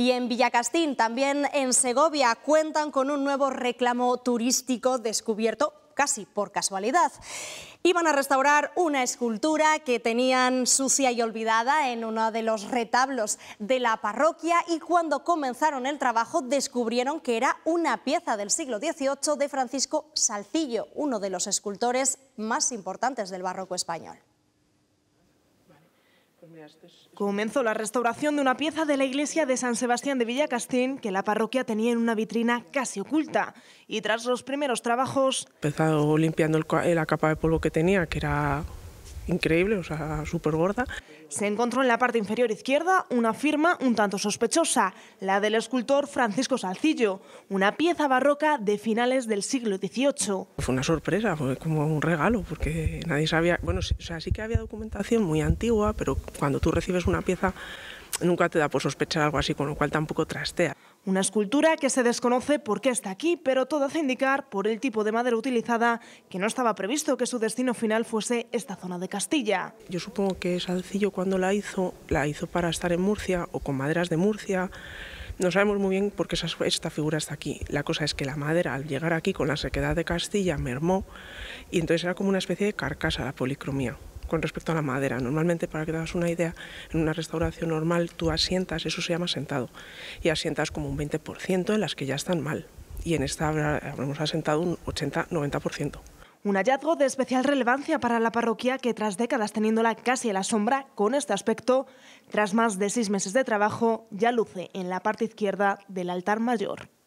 Y en Villacastín, también en Segovia, cuentan con un nuevo reclamo turístico descubierto casi por casualidad. Iban a restaurar una escultura que tenían sucia y olvidada en uno de los retablos de la parroquia y cuando comenzaron el trabajo descubrieron que era una pieza del siglo XVIII de Francisco Salcillo, uno de los escultores más importantes del barroco español. Pues Comenzó la restauración de una pieza de la iglesia de San Sebastián de Villacastín que la parroquia tenía en una vitrina casi oculta. Y tras los primeros trabajos... Empezado limpiando la capa de polvo que tenía, que era increíble, o sea, súper gorda. Se encontró en la parte inferior izquierda una firma un tanto sospechosa, la del escultor Francisco Salcillo, una pieza barroca de finales del siglo XVIII. Fue una sorpresa, como un regalo, porque nadie sabía, bueno, o sí que había documentación muy antigua, pero cuando tú recibes una pieza nunca te da por sospechar algo así, con lo cual tampoco trastea. Una escultura que se desconoce por qué está aquí, pero todo hace indicar, por el tipo de madera utilizada, que no estaba previsto que su destino final fuese esta zona de Castilla. Yo supongo que Salcillo cuando la hizo, la hizo para estar en Murcia o con maderas de Murcia. No sabemos muy bien por qué esta figura está aquí. La cosa es que la madera al llegar aquí con la sequedad de Castilla mermó y entonces era como una especie de carcasa la policromía con respecto a la madera. Normalmente, para que te hagas una idea, en una restauración normal tú asientas, eso se llama asentado, y asientas como un 20% en las que ya están mal. Y en esta habremos asentado un 80-90%. Un hallazgo de especial relevancia para la parroquia que tras décadas teniéndola casi a la sombra con este aspecto, tras más de seis meses de trabajo, ya luce en la parte izquierda del altar mayor.